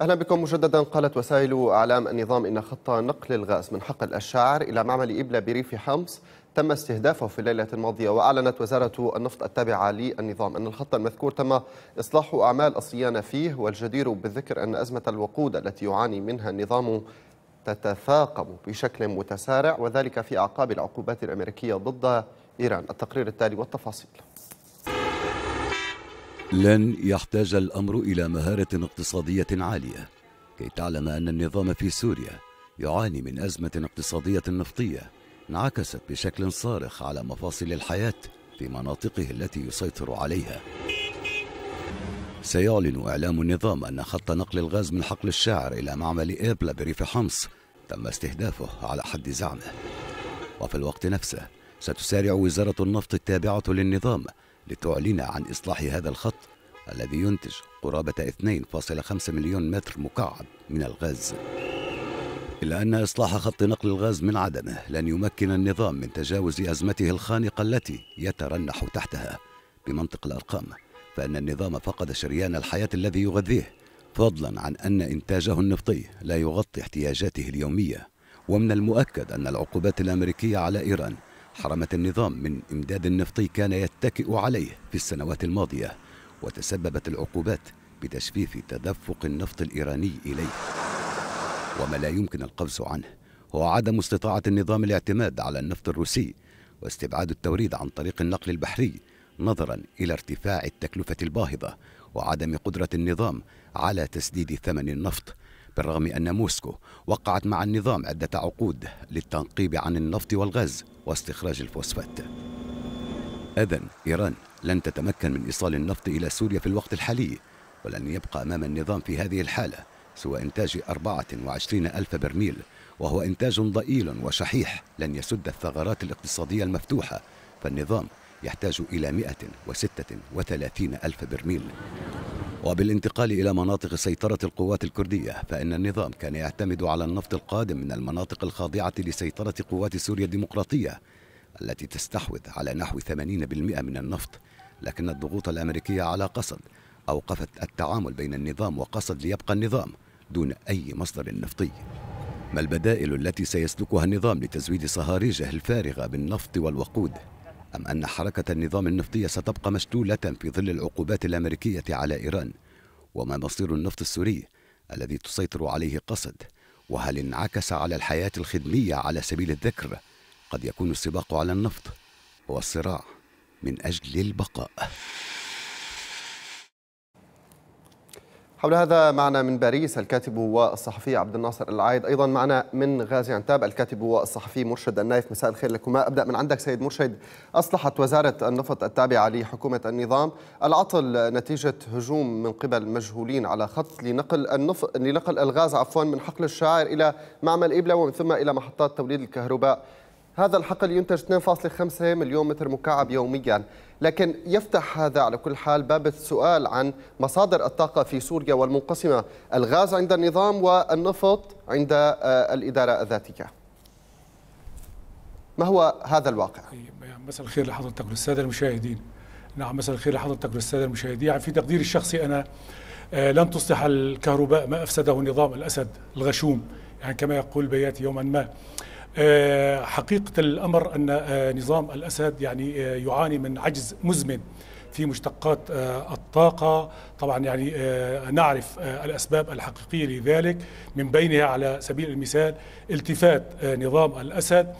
أهلا بكم مجددا قالت وسائل أعلام النظام إن خط نقل الغاز من حقل الشاعر إلى معمل إبلة بريف حمص تم استهدافه في الليلة الماضية وأعلنت وزارة النفط التابعة للنظام أن الخط المذكور تم إصلاح أعمال الصيانة فيه والجدير بالذكر أن أزمة الوقود التي يعاني منها النظام تتفاقم بشكل متسارع وذلك في أعقاب العقوبات الأمريكية ضد إيران التقرير التالي والتفاصيل لن يحتاج الامر الى مهاره اقتصاديه عاليه كي تعلم ان النظام في سوريا يعاني من ازمه اقتصاديه نفطيه انعكست بشكل صارخ على مفاصل الحياه في مناطقه التي يسيطر عليها سيعلن اعلام النظام ان خط نقل الغاز من حقل الشاعر الى معمل ابلا بريف حمص تم استهدافه على حد زعمه وفي الوقت نفسه ستسارع وزاره النفط التابعه للنظام لتعلن عن إصلاح هذا الخط الذي ينتج قرابة 2.5 مليون متر مكعب من الغاز إلا أن إصلاح خط نقل الغاز من عدمه لن يمكن النظام من تجاوز أزمته الخانقة التي يترنح تحتها بمنطق الأرقام فأن النظام فقد شريان الحياة الذي يغذيه فضلا عن أن إنتاجه النفطي لا يغطي احتياجاته اليومية ومن المؤكد أن العقوبات الأمريكية على إيران حرمت النظام من إمداد نفطي كان يتكئ عليه في السنوات الماضية وتسببت العقوبات بتجفيف تدفق النفط الإيراني إليه وما لا يمكن القفز عنه هو عدم استطاعة النظام الاعتماد على النفط الروسي واستبعاد التوريد عن طريق النقل البحري نظرا إلى ارتفاع التكلفة الباهظة وعدم قدرة النظام على تسديد ثمن النفط بالرغم أن موسكو وقعت مع النظام عدة عقود للتنقيب عن النفط والغاز واستخراج الفوسفات إذا إيران لن تتمكن من إيصال النفط إلى سوريا في الوقت الحالي ولن يبقى أمام النظام في هذه الحالة سوى إنتاج 24 ألف برميل وهو إنتاج ضئيل وشحيح لن يسد الثغرات الاقتصادية المفتوحة فالنظام يحتاج إلى 136 ألف برميل وبالانتقال إلى مناطق سيطرة القوات الكردية فإن النظام كان يعتمد على النفط القادم من المناطق الخاضعة لسيطرة قوات سوريا الديمقراطية التي تستحوذ على نحو 80% من النفط لكن الضغوط الأمريكية على قسد أوقفت التعامل بين النظام وقسد ليبقى النظام دون أي مصدر نفطي ما البدائل التي سيسلكها النظام لتزويد صهاريجه الفارغة بالنفط والوقود؟ أم أن حركة النظام النفطية ستبقى مشلولة في ظل العقوبات الأمريكية على إيران وما مصير النفط السوري الذي تسيطر عليه قصد وهل انعكس على الحياة الخدمية على سبيل الذكر قد يكون السباق على النفط هو الصراع من أجل البقاء حول هذا معنا من باريس الكاتب والصحفي عبد الناصر العايد ايضا معنا من غازي عنتاب الكاتب والصحفي مرشد النايف مساء الخير لكما ابدا من عندك سيد مرشد اصلحت وزاره النفط التابعه لحكومه النظام العطل نتيجه هجوم من قبل مجهولين على خط لنقل النف... لنقل الغاز عفوا من حقل الشاعر الى معمل ابله ومن ثم الى محطات توليد الكهرباء هذا الحقل ينتج 2.5 مليون متر مكعب يوميا لكن يفتح هذا على كل حال باب السؤال عن مصادر الطاقة في سوريا والمنقسمة الغاز عند النظام والنفط عند آه، الإدارة الذاتية ما هو هذا الواقع؟ مساء الخير لحضرتك والسادة المشاهدين نعم مساء الخير لحضرتك والسادة المشاهدين يعني في تقديري الشخصي أنا آه، لن تصلح الكهرباء ما أفسده نظام الأسد الغشوم يعني كما يقول بياتي يوما ما آه، حقيقة الأمر أن آه، نظام الأسد يعني آه، يعاني من عجز مزمن في مشتقات الطاقة طبعا يعني نعرف الأسباب الحقيقية لذلك من بينها على سبيل المثال التفات نظام الأسد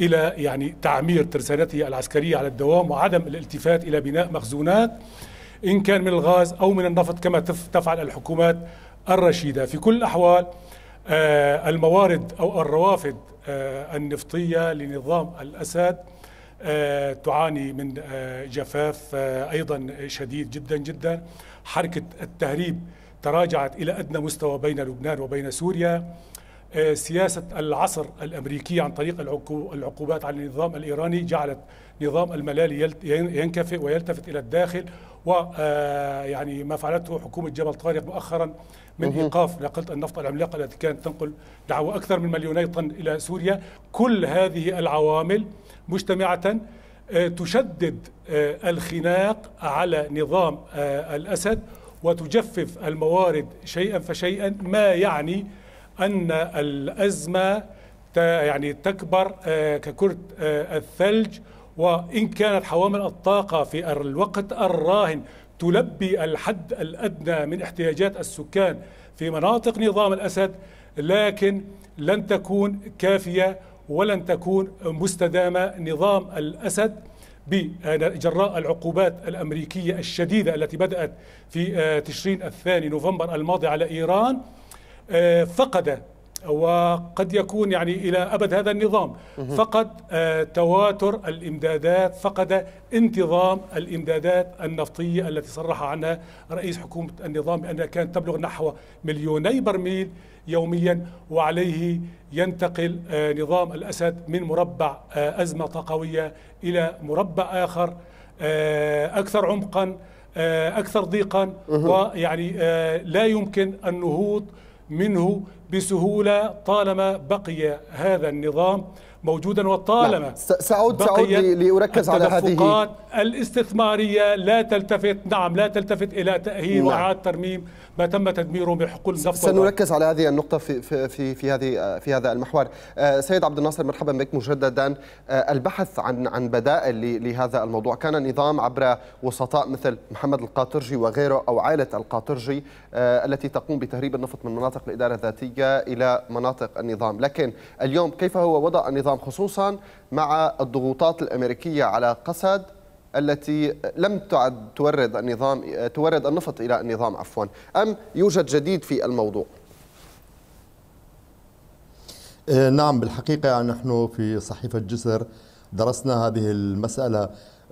إلى يعني تعمير ترسانته العسكرية على الدوام وعدم الالتفات إلى بناء مخزونات إن كان من الغاز أو من النفط كما تفعل الحكومات الرشيدة في كل الأحوال آه، الموارد أو الروافد آه، النفطية لنظام الأسد آه، تعاني من جفاف أيضا شديد جدا جدا حركة التهريب تراجعت إلى أدنى مستوى بين لبنان وبين سوريا سياسة العصر الأمريكية عن طريق العقوبات على النظام الإيراني جعلت نظام الملالي ينكفئ ويلتفت الى الداخل ويعني آه، ما فعلته حكومه جبل طارق مؤخرا من ايقاف ناقله النفط العملاقه التي كانت تنقل نحو اكثر من مليوني طن الى سوريا كل هذه العوامل مجتمعه آه، تشدد آه، الخناق على نظام الاسد وتجفف الموارد شيئا فشيئا ما يعني ان الازمه يعني تكبر ككره الثلج وإن كانت حوامل الطاقة في الوقت الراهن تلبي الحد الأدنى من احتياجات السكان في مناطق نظام الأسد لكن لن تكون كافية ولن تكون مستدامة نظام الأسد بجراء العقوبات الأمريكية الشديدة التي بدأت في آه، تشرين الثاني نوفمبر الماضي على إيران آه، فقد وقد يكون يعني إلى أبد هذا النظام فقد آه، تواتر الإمدادات فقد انتظام الإمدادات النفطية التي صرح عنها رئيس حكومة النظام بأنها كانت تبلغ نحو مليوني برميل يوميا وعليه ينتقل آه، نظام الأسد من مربع آه، أزمة طاقوية إلى مربع آخر أكثر عمقا أكثر ضيقا ويعني لا يمكن النهوض منه بسهولة طالما بقي هذا النظام موجودا وطالما نعم. سأعود سأعود لأركز على هذه الاستثمارية لا تلتفت نعم لا تلتفت إلى تأهيل نعم. وإعادة ترميم ما تم تدميره بحقول النفط سنركز على هذه النقطة في في في, في هذه في هذا المحور آه، سيد عبد الناصر مرحبا بك مجددا آه، البحث عن عن بدائل لهذا الموضوع كان النظام عبر وسطاء مثل محمد القاطرجي وغيره أو عائلة القاطرجي آه، التي تقوم بتهريب النفط من مناطق الإدارة الذاتية إلى مناطق النظام لكن اليوم كيف هو وضع النظام النظام خصوصا مع الضغوطات الأمريكية على قسد التي لم تعد تورد النظام تورد النفط إلى النظام عفوا أم يوجد جديد في الموضوع؟ إيه، نعم بالحقيقة نحن في صحيفة جسر درسنا هذه المسألة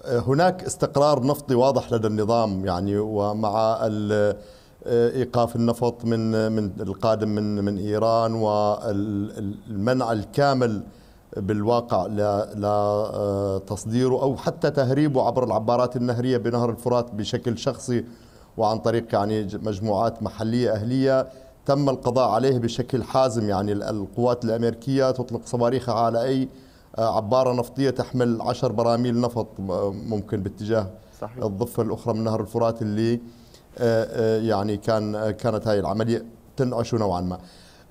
إيه، هناك استقرار نفطي واضح لدى النظام يعني ومع إيه، ايقاف النفط من من القادم من من ايران والمنع الكامل بالواقع لتصديره آه، أو حتى تهريبه عبر العبارات النهرية بنهر الفرات بشكل شخصي وعن طريق يعني مجموعات محلية أهلية تم القضاء عليه بشكل حازم يعني القوات الأمريكية تطلق صواريخها على أي آه، عبارة نفطية تحمل 10 براميل نفط ممكن باتجاه صحيح. الضفة الأخرى من نهر الفرات اللي آه، يعني كان كانت هاي العملية تنعشه نوعا ما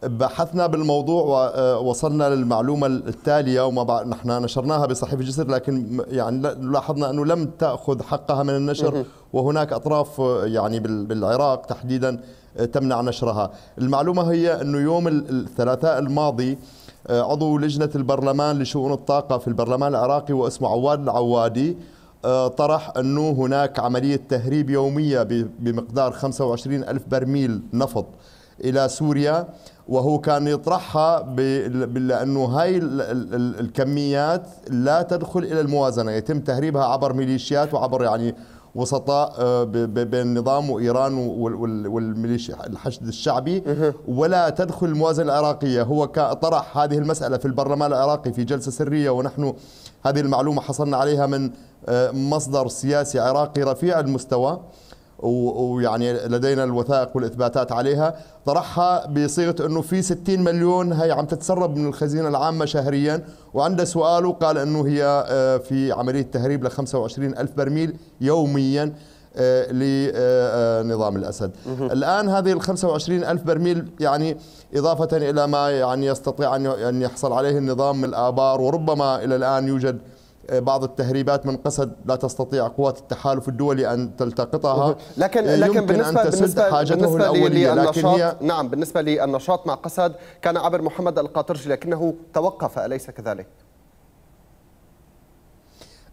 بحثنا بالموضوع ووصلنا آه، للمعلومة التالية وما بعد نحن نشرناها بصحيفة جسر لكن يعني لاحظنا أنه لم تأخذ حقها من النشر وهناك أطراف آه، يعني بالعراق تحديدا آه، تمنع نشرها المعلومة هي أنه يوم الثلاثاء الماضي عضو لجنة البرلمان لشؤون الطاقة في البرلمان العراقي واسمه عواد العوادي طرح أنه هناك عملية تهريب يومية بمقدار 25 ألف برميل نفط إلى سوريا وهو كان يطرحها بأنه هاي الكميات لا تدخل إلى الموازنة يتم تهريبها عبر ميليشيات وعبر يعني وسطاء آه، بين النظام وايران والميليشيا الحشد الشعبي ولا تدخل الموازنه العراقيه هو طرح هذه المساله في البرلمان العراقي في جلسه سريه ونحن هذه المعلومه حصلنا عليها من آه، مصدر سياسي عراقي رفيع المستوى ويعني لدينا الوثائق والاثباتات عليها طرحها بصيغه انه في 60 مليون هي عم تتسرب من الخزينه العامه شهريا وعنده سؤاله قال انه هي آه، في عمليه تهريب ل 25 الف برميل يوميا آه، لنظام آه، الأسد الآن هذه ال 25 ألف برميل يعني إضافة إلى ما يعني يستطيع أن يحصل عليه النظام من الآبار وربما إلى الآن يوجد آه، بعض التهريبات من قسد لا تستطيع قوات التحالف الدولي ان تلتقطها لكن آه، لكن بالنسبه أن تسد بالنسبه حاجتهم بالنسبه الأولية لكن هي نعم بالنسبه للنشاط مع قسد كان عبر محمد القاطرجي لكنه توقف اليس كذلك؟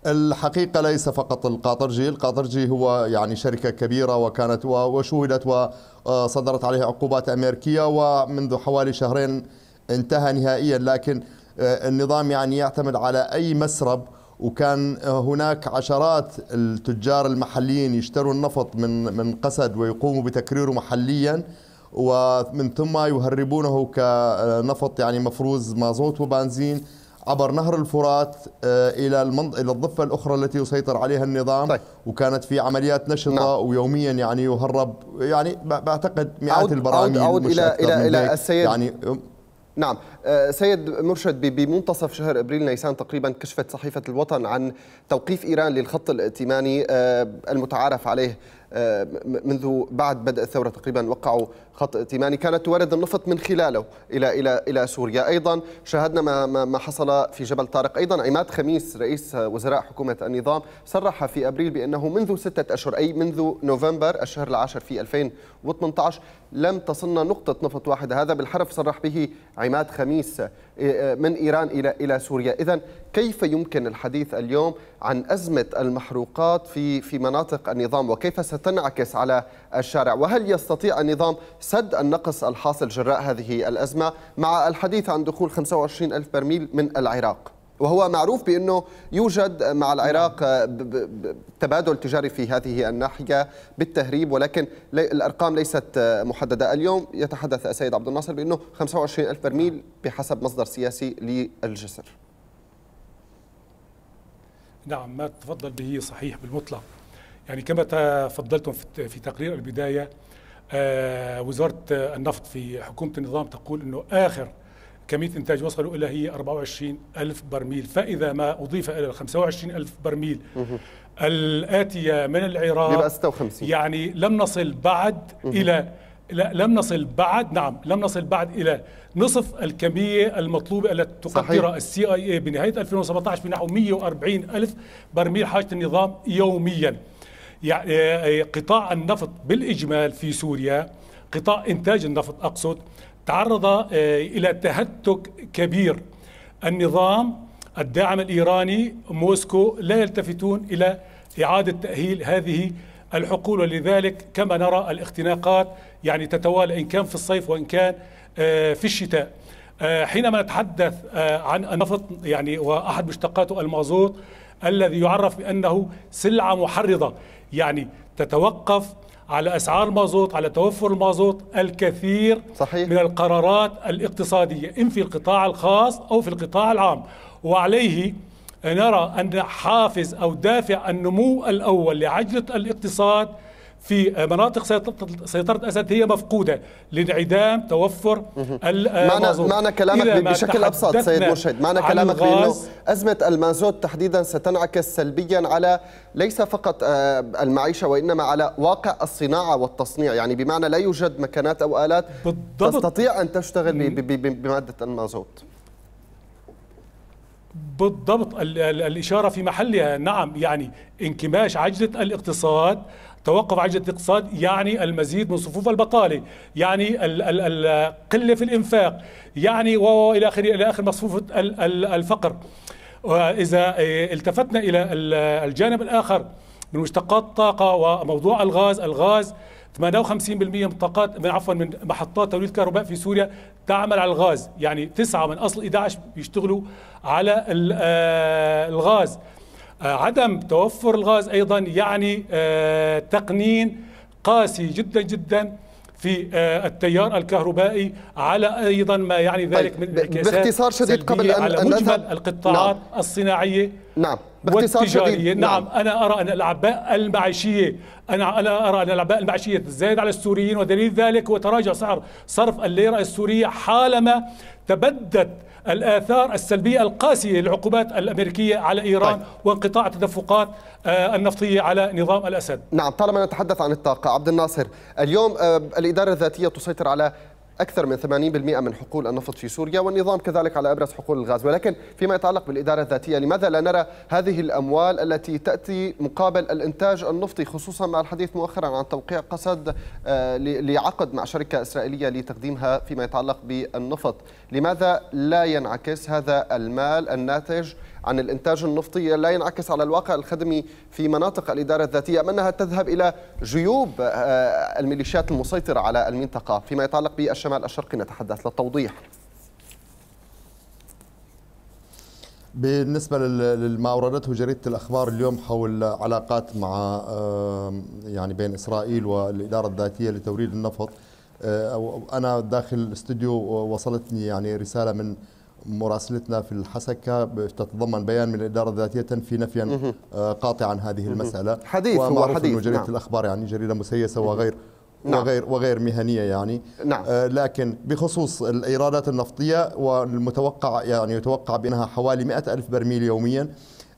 الحقيقة ليس فقط القاطرجي القاطرجي هو يعني شركة كبيرة وكانت وشوهدت وصدرت آه، عليها عقوبات أمريكية ومنذ حوالي شهرين انتهى نهائيا لكن النظام يعني يعتمد على أي مسرب وكان آه، هناك عشرات التجار المحليين يشتروا النفط من من قسد ويقوموا بتكريره محليا ومن ثم يهربونه كنفط يعني مفروز مازوت وبنزين عبر نهر الفرات آه، الى المنط... الى الضفه الاخرى التي يسيطر عليها النظام طيب. وكانت في عمليات نشطه نعم. ويوميا يعني يهرب يعني بعتقد مئات أعود البراميل عود, عود إلى إلى إلى السيد يعني آه، نعم آه، سيد مرشد بمنتصف شهر ابريل نيسان تقريبا كشفت صحيفه الوطن عن توقيف ايران للخط الائتماني آه، المتعارف عليه آه، منذ بعد بدء الثوره تقريبا وقعوا خط ائتماني كانت تورد النفط من خلاله الى الى الى سوريا، ايضا شاهدنا ما ما حصل في جبل طارق، ايضا عماد خميس رئيس وزراء حكومه النظام صرح في ابريل بانه منذ سته اشهر اي منذ نوفمبر الشهر العاشر في 2018 لم تصلنا نقطه نفط واحده، هذا بالحرف صرح به عماد خميس إيه، إيه، من إيران إلى إلى سوريا إذا كيف يمكن الحديث اليوم عن أزمة المحروقات في في مناطق النظام وكيف ستنعكس على الشارع وهل يستطيع النظام سد النقص الحاصل جراء هذه الأزمة مع الحديث عن دخول 25 ألف برميل من العراق وهو معروف بأنه يوجد مع العراق تبادل تجاري في هذه الناحية بالتهريب ولكن الأرقام ليست محددة اليوم يتحدث السيد عبد الناصر بأنه 25 ألف برميل بحسب مصدر سياسي للجسر نعم ما تفضل به صحيح بالمطلق يعني كما تفضلتم في تقرير البداية آه، وزارة النفط في حكومة النظام تقول أنه آخر كمية إنتاج وصلوا إلى هي 24 ألف برميل فإذا ما أضيف إلى 25 ألف برميل الآتية من العراق يبقى 56 يعني لم نصل بعد إلى لا لم نصل بعد نعم لم نصل بعد الى نصف الكميه المطلوبه التي تقدرها السي اي اي بنهايه 2017 بنحو 140 الف برميل حاجه النظام يوميا يعني قطاع النفط بالاجمال في سوريا قطاع انتاج النفط اقصد تعرض آه، إلى تهتك كبير النظام الداعم الإيراني موسكو لا يلتفتون إلى إعادة تأهيل هذه الحقول ولذلك كما نرى الاختناقات يعني تتوالى إن كان في الصيف وإن كان آه، في الشتاء آه، حينما نتحدث عن النفط يعني وأحد مشتقاته المازوت الذي يعرف بأنه سلعة محرضة يعني تتوقف على اسعار المازوت على توفر المازوت الكثير صحيح. من القرارات الاقتصاديه ان في القطاع الخاص او في القطاع العام وعليه نرى ان حافز او دافع النمو الاول لعجله الاقتصاد في مناطق سيطرة أسد هي مفقودة لانعدام توفر المازوت آه، معنى كلامك بشكل أبسط سيد مرشد معنى كلامك بأنه أزمة المازوت تحديدا ستنعكس سلبيا على ليس فقط آه، المعيشة وإنما على واقع الصناعة والتصنيع يعني بمعنى لا يوجد مكانات أو آلات بالضبط. تستطيع أن تشتغل بمادة المازوت بالضبط الإشارة في محلها نعم يعني انكماش عجلة الاقتصاد توقف عجلة الاقتصاد يعني المزيد من صفوف البطالة يعني القلة في الإنفاق يعني وإلى آخره إلى آخر مصفوفة الفقر وإذا آه، التفتنا إلى الجانب الآخر من مشتقات الطاقة وموضوع الغاز الغاز 58% من طاقات من عفوا من محطات توليد الكهرباء في سوريا تعمل على الغاز يعني تسعة من أصل 11 بيشتغلوا على آه، الغاز عدم توفر الغاز أيضا يعني آه، تقنين قاسي جدا جدا في آه، التيار الكهربائي على ايضا ما يعني طيب، ذلك من باختصار شديد قبل ان على مجمل أن القطاعات نعم الصناعيه نعم باختصار شديد نعم, نعم انا ارى ان الاعباء المعيشيه انا انا ارى ان الاعباء المعيشيه تزايد على السوريين ودليل ذلك هو تراجع سعر صرف الليره السوريه حالما تبدت الآثار السلبية القاسية للعقوبات الأمريكية على إيران طيب. وانقطاع التدفقات آه، النفطية على نظام الأسد نعم طالما نتحدث عن الطاقة عبد الناصر اليوم آه، الإدارة الذاتية تسيطر على أكثر من 80% من حقول النفط في سوريا والنظام كذلك على أبرز حقول الغاز ولكن فيما يتعلق بالإدارة الذاتية لماذا لا نرى هذه الأموال التي تأتي مقابل الإنتاج النفطي خصوصا مع الحديث مؤخرا عن توقيع قسد آه، لعقد مع شركة إسرائيلية لتقديمها فيما يتعلق بالنفط لماذا لا ينعكس هذا المال الناتج عن الإنتاج النفطي لا ينعكس على الواقع الخدمي في مناطق الإدارة الذاتية أم أنها تذهب إلى جيوب آه، الميليشيات المسيطرة على المنطقة فيما يتعلق بالشمال الشرقي نتحدث للتوضيح بالنسبة لما أوردته جريدة الأخبار اليوم حول علاقات مع آه، يعني بين إسرائيل والإدارة الذاتية لتوريد النفط آه، أنا داخل الاستوديو وصلتني يعني رسالة من مراسلتنا في الحسكة تتضمن بيان من الإدارة الذاتية في نفيا آه، قاطعا هذه المسألة حديث هو حديث جريدة نعم. الأخبار يعني جريدة مسيسة وغير نعم. وغير وغير مهنيه يعني نعم. آه لكن بخصوص الايرادات النفطيه والمتوقع يعني يتوقع بانها حوالي 100 الف برميل يوميا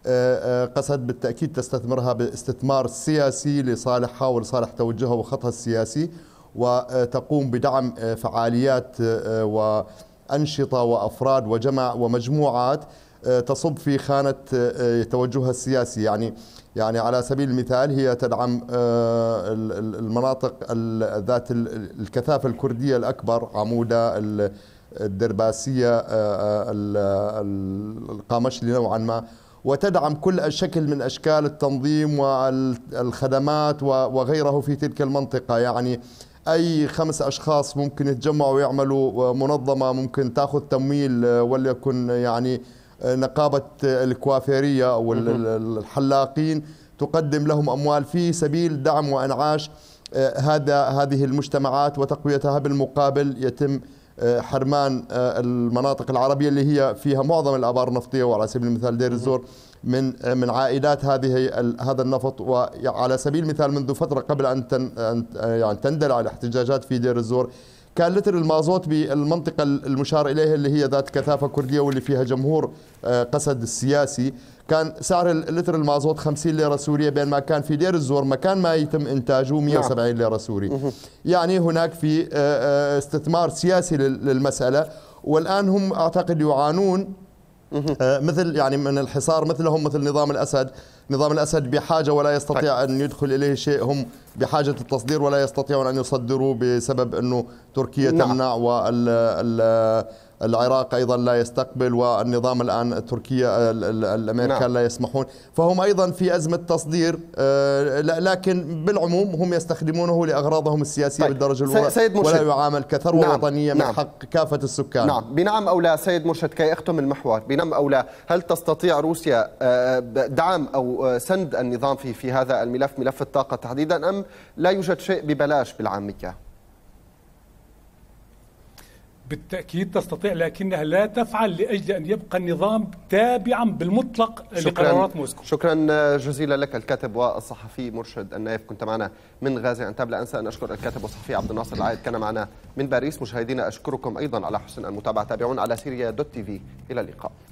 آه آه قصد بالتاكيد تستثمرها باستثمار سياسي لصالحها ولصالح توجهها وخطها السياسي وتقوم بدعم آه، فعاليات آه، و أنشطة وأفراد وجمع ومجموعات آه، تصب في خانة آه، آه، توجهها السياسي يعني يعني على سبيل المثال هي تدعم المناطق ذات الكثافة الكردية الأكبر عمودة الدرباسية القامشلي نوعا ما وتدعم كل شكل من أشكال التنظيم والخدمات وغيره في تلك المنطقة يعني اي خمس اشخاص ممكن يتجمعوا ويعملوا منظمه ممكن تاخذ تمويل وليكن يعني نقابه الكوافيريه او الحلاقين تقدم لهم اموال في سبيل دعم وانعاش آه، هذا هذه المجتمعات وتقويتها بالمقابل يتم آه، حرمان آه، المناطق العربية اللي هي فيها معظم الآبار النفطية وعلى سبيل المثال دير الزور من آه، من عائدات هذه هذا النفط وعلى سبيل المثال منذ فترة قبل أن يعني تندلع الاحتجاجات في دير الزور كان لتر المازوت بالمنطقة المشار إليها اللي هي ذات كثافة كردية واللي فيها جمهور آه، قسد السياسي كان سعر لتر المازوت 50 ليرة سورية بينما كان في دير الزور مكان ما يتم إنتاجه 170 نعم. ليرة سوري يعني هناك في آه، آه، استثمار سياسي للمسألة والآن هم أعتقد يعانون مثل يعني من الحصار مثلهم مثل نظام الأسد نظام الأسد بحاجة ولا يستطيع طيب. أن يدخل إليه شيء هم بحاجة التصدير ولا يستطيعون أن يصدروا بسبب أنه تركيا نعم. تمنع والعراق أيضا لا يستقبل والنظام الآن تركيا الأمريكان نعم. لا يسمحون فهم أيضا في أزمة تصدير آه، لكن بالعموم هم يستخدمونه لأغراضهم السياسية طيب. بالدرجة الأولى سيد ولا يعامل كثروة نعم. وطنية من نعم. حق كافة السكان نعم بنعم أو لا سيد مرشد كي أختم المحور بنعم أو لا هل تستطيع روسيا آه، دعم أو آه، سند النظام في هذا الملف ملف الطاقة تحديدا أم لا يوجد شيء ببلاش بالعامية بالتأكيد تستطيع لكنها لا تفعل لأجل أن يبقى النظام تابعا بالمطلق شكرا لقرارات موسكو شكرا جزيلا لك الكاتب والصحفي مرشد النايف كنت معنا من غازي عنتاب لا أنسى أن أشكر الكاتب والصحفي عبد الناصر العايد كان معنا من باريس مشاهدينا أشكركم أيضا على حسن المتابعة تابعون على سيريا دوت تي في إلى اللقاء